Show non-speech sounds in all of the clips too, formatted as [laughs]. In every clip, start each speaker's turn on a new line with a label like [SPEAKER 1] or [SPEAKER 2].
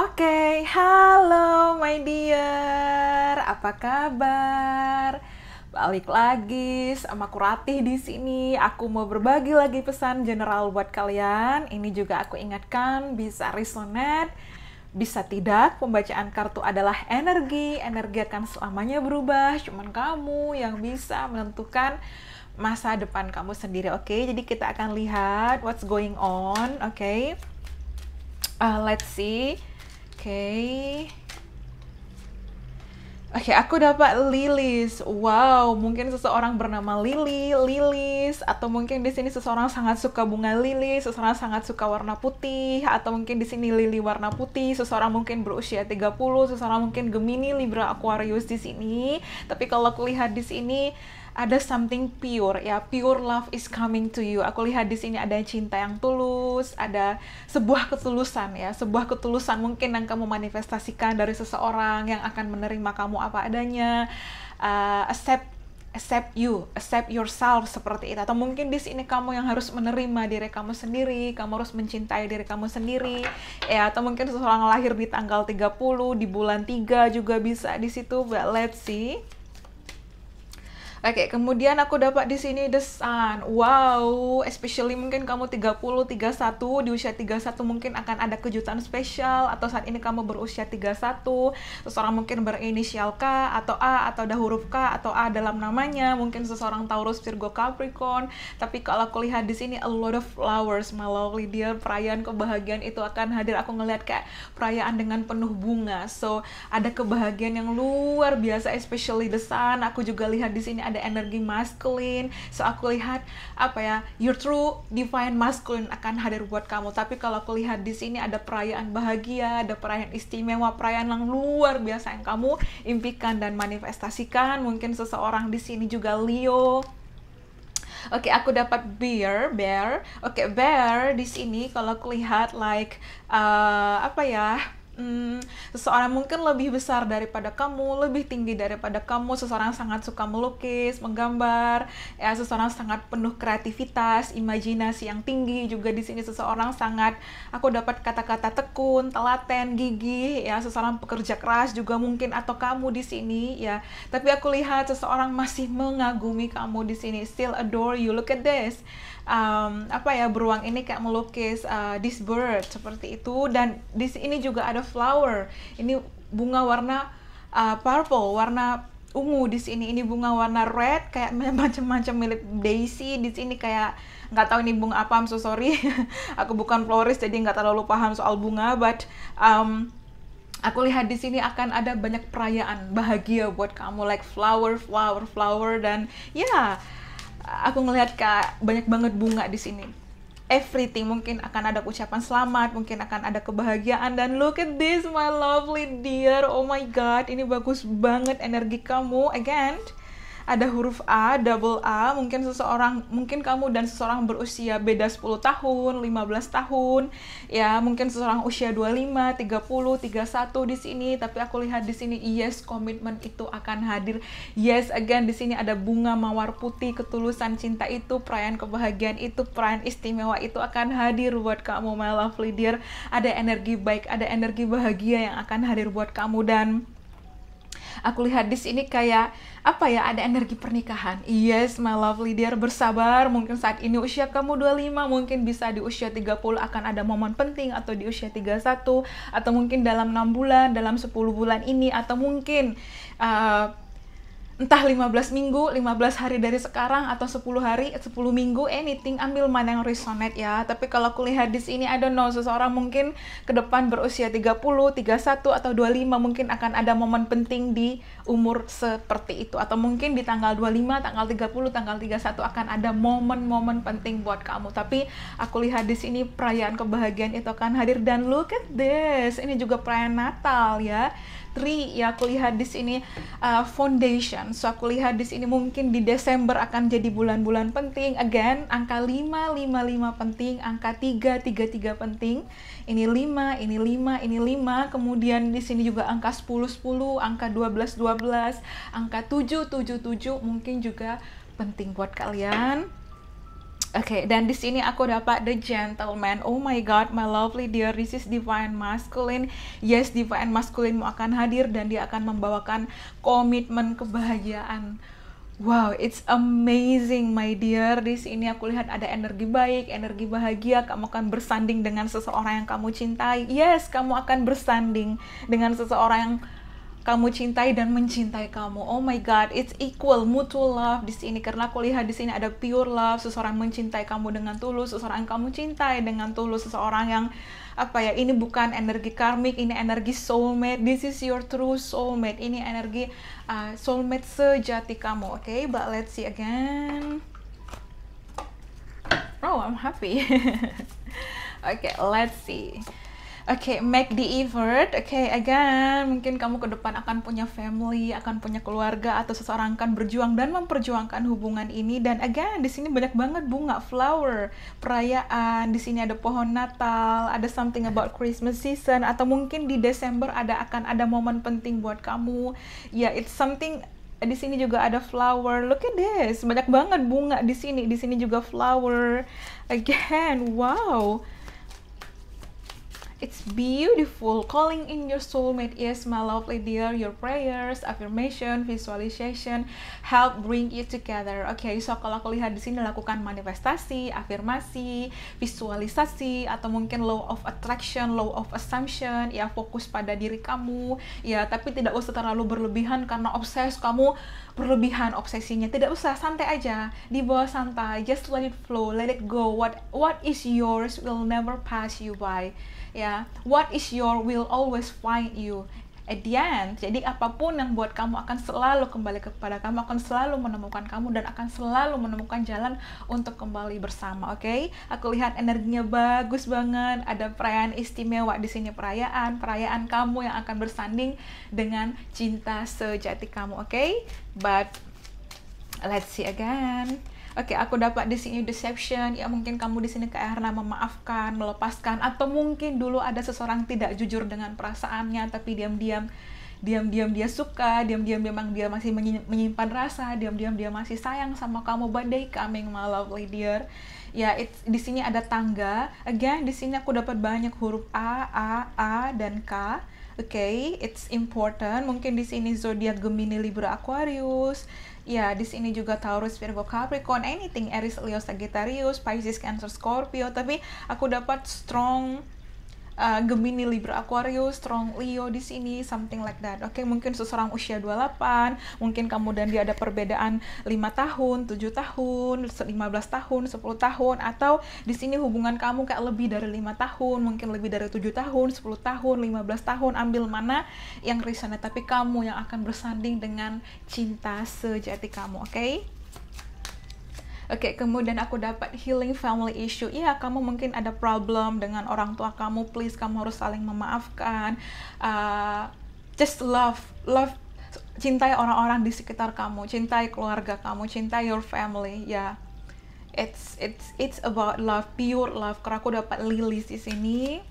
[SPEAKER 1] Oke, okay, halo my dear, apa kabar? Balik lagi sama Kuratih di sini. Aku mau berbagi lagi pesan general buat kalian. Ini juga aku ingatkan bisa resonate, bisa tidak. Pembacaan kartu adalah energi. Energi akan selamanya berubah. Cuman kamu yang bisa menentukan masa depan kamu sendiri. Oke, okay? jadi kita akan lihat what's going on. Oke, okay? uh, let's see okay. Oke, okay, aku dapat Lilis. Wow, mungkin seseorang bernama Lili, Lilis, atau mungkin di sini seseorang sangat suka bunga lilis, seseorang sangat suka warna putih, atau mungkin di sini lili warna putih, seseorang mungkin berusia 30, seseorang mungkin Gemini, Libra, Aquarius di sini. Tapi kalau aku lihat di sini ada something pure ya pure love is coming to you aku lihat di sini ada cinta yang tulus ada sebuah ketulusan ya sebuah ketulusan mungkin yang kamu manifestasikan dari seseorang yang akan menerima kamu apa adanya uh, accept accept you, accept yourself seperti itu. Atau mungkin di sini kamu yang harus menerima diri kamu sendiri, kamu harus mencintai diri kamu sendiri. Ya, atau mungkin seseorang lahir di tanggal 30, di bulan 3 juga bisa di situ, but let's see. Oke, kemudian aku dapat di sini The Wow, especially mungkin kamu 30, 31, di usia 31 mungkin akan ada kejutan spesial atau saat ini kamu berusia 31, seseorang mungkin berinisial K atau A atau ada huruf K atau A dalam namanya, mungkin seseorang Taurus, Virgo, Capricorn. Tapi kalau aku lihat di sini a lot of flowers, malah dear, perayaan kebahagiaan itu akan hadir. Aku ngelihat kayak perayaan dengan penuh bunga. So, ada kebahagiaan yang luar biasa especially The Aku juga lihat di sini ada energi maskulin so aku lihat apa ya your true divine masculine akan hadir buat kamu tapi kalau aku lihat di sini ada perayaan bahagia ada perayaan istimewa perayaan yang luar biasa yang kamu impikan dan manifestasikan mungkin seseorang di sini juga Leo Oke, okay, aku dapat bear, bear. Oke, okay, bear di sini kalau aku lihat like uh, apa ya? hmm, seseorang mungkin lebih besar daripada kamu, lebih tinggi daripada kamu, seseorang sangat suka melukis, menggambar, ya seseorang sangat penuh kreativitas, imajinasi yang tinggi juga di sini seseorang sangat aku dapat kata-kata tekun, telaten, gigih, ya seseorang pekerja keras juga mungkin atau kamu di sini ya. Tapi aku lihat seseorang masih mengagumi kamu di sini, still adore you. Look at this. Um, apa ya beruang ini kayak melukis uh, this bird seperti itu dan di sini juga ada flower ini bunga warna uh, purple warna ungu di sini ini bunga warna red kayak [laughs] macam-macam milik daisy di sini kayak nggak tahu ini bunga apa I'm so sorry [laughs] aku bukan florist jadi nggak terlalu paham soal bunga but um, aku lihat di sini akan ada banyak perayaan bahagia buat kamu like flower flower flower dan ya yeah, aku ngelihat kayak banyak banget bunga di sini everything mungkin akan ada ucapan selamat mungkin akan ada kebahagiaan dan look at this my lovely dear oh my god ini bagus banget energi kamu again ada huruf A, double A, mungkin seseorang, mungkin kamu dan seseorang berusia beda 10 tahun, 15 tahun, ya mungkin seseorang usia 25, 30, 31 di sini, tapi aku lihat di sini yes komitmen itu akan hadir. Yes again di sini ada bunga mawar putih, ketulusan cinta itu, perayaan kebahagiaan itu, perayaan istimewa itu akan hadir buat kamu my lovely dear. Ada energi baik, ada energi bahagia yang akan hadir buat kamu dan Aku lihat di sini kayak apa ya ada energi pernikahan. Yes, my lovely dear bersabar. Mungkin saat ini usia kamu 25, mungkin bisa di usia 30 akan ada momen penting atau di usia 31 atau mungkin dalam 6 bulan, dalam 10 bulan ini atau mungkin uh, entah 15 minggu, 15 hari dari sekarang atau 10 hari, 10 minggu, anything ambil mana yang resonate ya. Tapi kalau kulihat di sini I don't know seseorang mungkin ke depan berusia 30, 31 atau 25 mungkin akan ada momen penting di umur seperti itu atau mungkin di tanggal 25, tanggal 30, tanggal 31 akan ada momen-momen penting buat kamu. Tapi aku lihat di sini perayaan kebahagiaan itu akan hadir dan look at this. Ini juga perayaan Natal ya. Tiga ya aku lihat di sini uh, foundation so aku lihat di sini mungkin di Desember akan jadi bulan-bulan penting again angka 5 5 5 penting angka 3 3 3 penting ini 5 ini 5 ini 5 kemudian di sini juga angka 10 10 angka 12 12 angka 7 7 7 mungkin juga penting buat kalian Oke, okay, dan di sini aku dapat The Gentleman. Oh my god, my lovely dear, this is Divine Masculine. Yes, Divine Masculine mau akan hadir dan dia akan membawakan komitmen kebahagiaan. Wow, it's amazing my dear. Di sini aku lihat ada energi baik, energi bahagia. Kamu akan bersanding dengan seseorang yang kamu cintai. Yes, kamu akan bersanding dengan seseorang yang kamu cintai dan mencintai kamu. Oh my God, it's equal mutual love di sini karena aku lihat di sini ada pure love. Seseorang mencintai kamu dengan tulus, seseorang yang kamu cintai dengan tulus, seseorang yang apa ya ini bukan energi karmik, ini energi soulmate. This is your true soulmate. Ini energi uh, soulmate sejati kamu. Oke, okay? but let's see again. Oh, I'm happy. [laughs] okay, let's see. Oke, okay, make the effort. Oke, okay, again, mungkin kamu ke depan akan punya family, akan punya keluarga atau seseorang akan berjuang dan memperjuangkan hubungan ini dan again di sini banyak banget bunga, flower, perayaan. Di sini ada pohon Natal, ada something about Christmas season atau mungkin di Desember ada akan ada momen penting buat kamu. Ya, yeah, it's something di sini juga ada flower. Look at this, banyak banget bunga di sini. Di sini juga flower. Again, wow It's beautiful. Calling in your soulmate Yes, my lovely dear. Your prayers, affirmation, visualization help bring you together. Oke, okay, so kalau aku lihat di sini lakukan manifestasi, afirmasi, visualisasi atau mungkin law of attraction, law of assumption, ya fokus pada diri kamu. Ya, tapi tidak usah terlalu berlebihan karena obses kamu berlebihan obsesinya tidak usah santai aja di bawah santai just let it flow let it go what what is yours will never pass you by ya yeah. what is your will always find you at the end, jadi apapun yang buat kamu akan selalu kembali kepada kamu, akan selalu menemukan kamu dan akan selalu menemukan jalan untuk kembali bersama, oke? Okay? Aku lihat energinya bagus banget, ada perayaan istimewa di sini perayaan, perayaan kamu yang akan bersanding dengan cinta sejati kamu, oke? Okay? But let's see again oke okay, aku dapat di sini deception ya mungkin kamu di sini karena memaafkan melepaskan atau mungkin dulu ada seseorang tidak jujur dengan perasaannya tapi diam-diam diam-diam dia suka diam-diam memang dia masih menyimpan rasa diam-diam dia masih sayang sama kamu badai coming my lovely dear ya it's, di sini ada tangga again di sini aku dapat banyak huruf a a a dan k Oke, okay, it's important. Mungkin di sini zodiak Gemini, Libra, Aquarius. Ya, di sini juga Taurus, Virgo, Capricorn, anything Aries, Leo, Sagittarius, Pisces, Cancer, Scorpio, tapi aku dapat strong uh, Gemini, Libra, Aquarius, strong Leo di sini, something like that. Oke, okay, mungkin seseorang usia 28, mungkin kamu dan dia ada perbedaan 5 tahun, 7 tahun, 15 tahun, 10 tahun atau di sini hubungan kamu kayak lebih dari lima tahun, mungkin lebih dari tujuh tahun, 10 tahun, 15 tahun, ambil mana yang resonate tapi kamu yang akan bersanding dengan cinta sejati kamu, oke? Okay? Oke, okay, kemudian aku dapat healing family issue. Iya, kamu mungkin ada problem dengan orang tua kamu. Please, kamu harus saling memaafkan. Uh, just love, love cintai orang-orang di sekitar kamu, cintai keluarga kamu, cintai your family, ya. Yeah. It's it's it's about love, pure love. Karena aku dapat lilies di sini.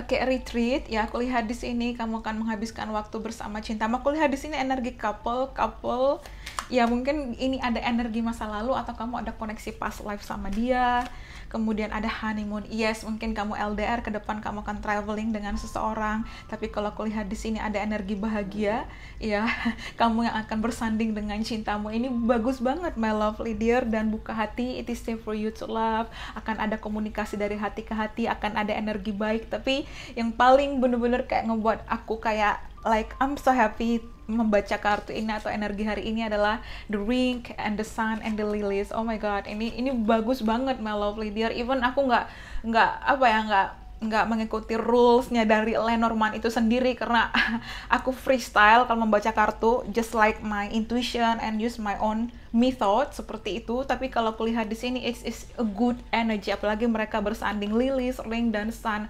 [SPEAKER 1] Oke, okay, retreat ya. Aku lihat di sini kamu akan menghabiskan waktu bersama cinta. Aku lihat di sini energi couple, couple ya mungkin ini ada energi masa lalu atau kamu ada koneksi past life sama dia kemudian ada honeymoon yes mungkin kamu LDR ke depan kamu akan traveling dengan seseorang tapi kalau aku lihat di sini ada energi bahagia ya [laughs] kamu yang akan bersanding dengan cintamu ini bagus banget my lovely dear dan buka hati it is safe for you to love akan ada komunikasi dari hati ke hati akan ada energi baik tapi yang paling bener-bener kayak ngebuat aku kayak like I'm so happy membaca kartu ini atau energi hari ini adalah the ring and the sun and the lilies oh my god ini ini bagus banget my lovely dear even aku nggak nggak apa ya nggak nggak mengikuti rulesnya dari Lenormand itu sendiri karena [laughs] aku freestyle kalau membaca kartu just like my intuition and use my own method seperti itu tapi kalau kulihat di sini it's, it's a good energy apalagi mereka bersanding lilies ring dan sun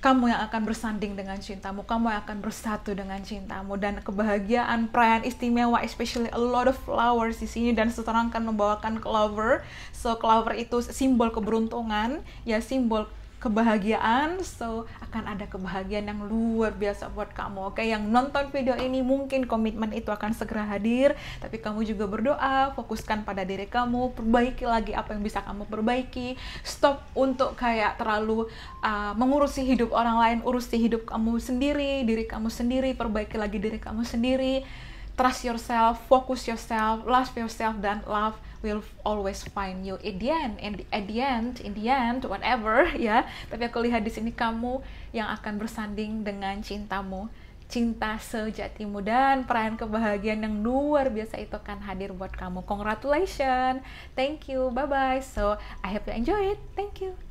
[SPEAKER 1] kamu yang akan bersanding dengan cintamu, kamu yang akan bersatu dengan cintamu dan kebahagiaan perayaan istimewa, especially a lot of flowers di sini dan seseorang akan membawakan clover. So clover itu simbol keberuntungan, ya simbol kebahagiaan so akan ada kebahagiaan yang luar biasa buat kamu oke okay? yang nonton video ini mungkin komitmen itu akan segera hadir tapi kamu juga berdoa fokuskan pada diri kamu perbaiki lagi apa yang bisa kamu perbaiki stop untuk kayak terlalu uh, mengurusi hidup orang lain urusi hidup kamu sendiri diri kamu sendiri perbaiki lagi diri kamu sendiri trust yourself focus yourself love yourself dan love will always find you in the end, in the, at the end, in the end, whatever [laughs] ya. Tapi aku lihat di sini kamu yang akan bersanding dengan cintamu cinta sejatimu dan perayaan kebahagiaan yang luar biasa itu akan hadir buat kamu. Congratulations. Thank you. Bye bye. So, I hope you enjoy it. Thank you.